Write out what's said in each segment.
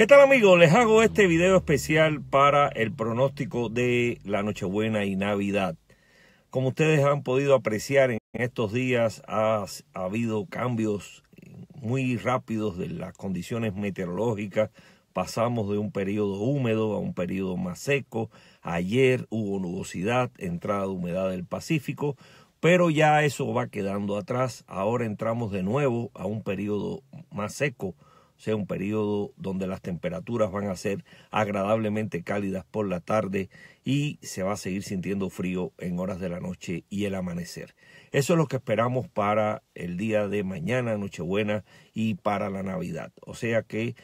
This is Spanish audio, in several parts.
¿Qué tal amigos? Les hago este video especial para el pronóstico de la Nochebuena y Navidad. Como ustedes han podido apreciar en estos días ha, habido cambios muy rápidos de las condiciones meteorológicas. Pasamos de un periodo húmedo a un periodo más seco. Ayer hubo nubosidad, entrada de humedad del Pacífico, pero ya eso va quedando atrás. Ahora entramos de nuevo a un periodo más seco sea un periodo donde las temperaturas van a ser agradablemente cálidas por la tarde y se va a seguir sintiendo frío en horas de la noche y el amanecer. Eso es lo que esperamos para el día de mañana, Nochebuena, y para la Navidad. O sea que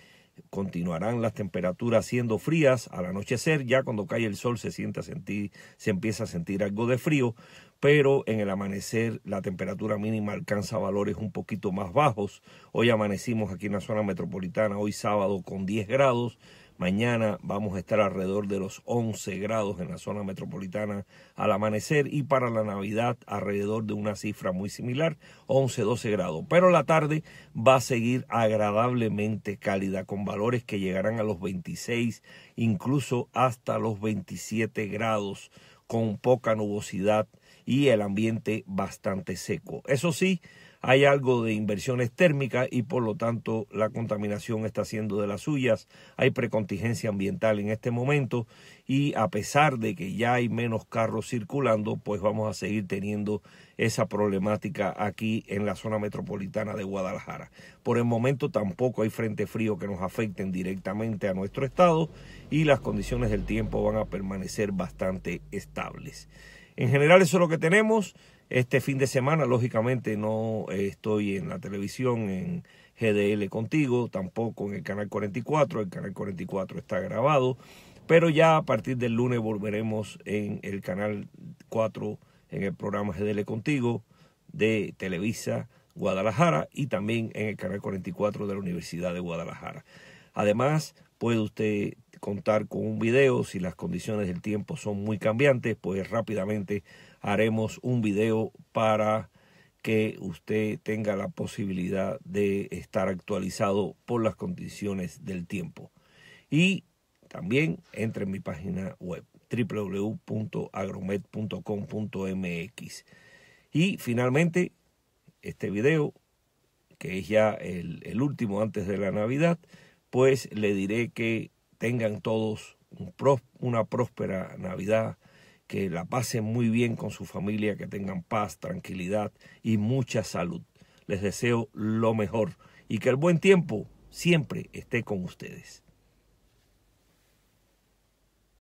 continuarán las temperaturas siendo frías al anochecer, ya cuando cae el sol se siente sentir, se empieza a sentir algo de frío, pero en el amanecer la temperatura mínima alcanza valores un poquito más bajos. Hoy amanecimos aquí en la zona metropolitana, hoy sábado con 10 grados, Mañana vamos a estar alrededor de los 11 grados en la zona metropolitana al amanecer y para la Navidad alrededor de una cifra muy similar, 11-12 grados. Pero la tarde va a seguir agradablemente cálida con valores que llegarán a los 26, incluso hasta los 27 grados con poca nubosidad y el ambiente bastante seco. Eso sí, hay algo de inversiones térmicas y por lo tanto la contaminación está siendo de las suyas, hay precontingencia ambiental en este momento y a pesar de que ya hay menos carros circulando, pues vamos a seguir teniendo esa problemática aquí en la zona metropolitana de Guadalajara. Por el momento tampoco hay frente frío que nos afecten directamente a nuestro estado y las condiciones del tiempo van a permanecer bastante estables. En general eso es lo que tenemos. Este fin de semana, lógicamente, no eh, estoy en la televisión, en GDL contigo, tampoco en el canal 44. El canal 44 está grabado, pero ya a partir del lunes volveremos en el canal 4, en el programa GDL contigo de Televisa Guadalajara y también en el canal 44 de la Universidad de Guadalajara. Además, puede usted contar con un video. Si las condiciones del tiempo son muy cambiantes, pues rápidamente haremos un video para que usted tenga la posibilidad de estar actualizado por las condiciones del tiempo. Y también entre en mi página web www.agromet.com.mx. Y finalmente, este video, que es ya el, el último antes de la Navidad, pues le diré que tengan todos una próspera Navidad, que la pasen muy bien con su familia, que tengan paz, tranquilidad y mucha salud. Les deseo lo mejor y que el buen tiempo siempre esté con ustedes.